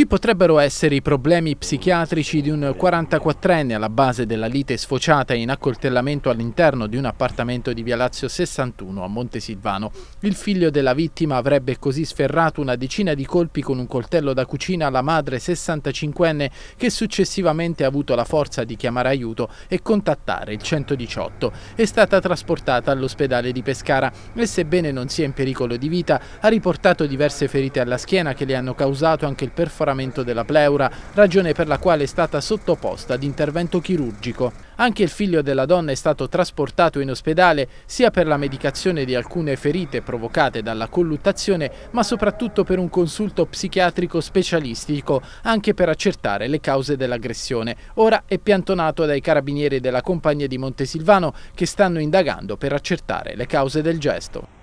Ci potrebbero essere i problemi psichiatrici di un 44enne alla base della lite sfociata in accoltellamento all'interno di un appartamento di Via Lazio 61 a Montesilvano. Il figlio della vittima avrebbe così sferrato una decina di colpi con un coltello da cucina alla madre 65enne che successivamente ha avuto la forza di chiamare aiuto e contattare il 118. È stata trasportata all'ospedale di Pescara e sebbene non sia in pericolo di vita ha riportato diverse ferite alla schiena che le hanno causato anche il perforato sforamento della pleura, ragione per la quale è stata sottoposta ad intervento chirurgico. Anche il figlio della donna è stato trasportato in ospedale sia per la medicazione di alcune ferite provocate dalla colluttazione, ma soprattutto per un consulto psichiatrico specialistico, anche per accertare le cause dell'aggressione. Ora è piantonato dai carabinieri della compagnia di Montesilvano che stanno indagando per accertare le cause del gesto.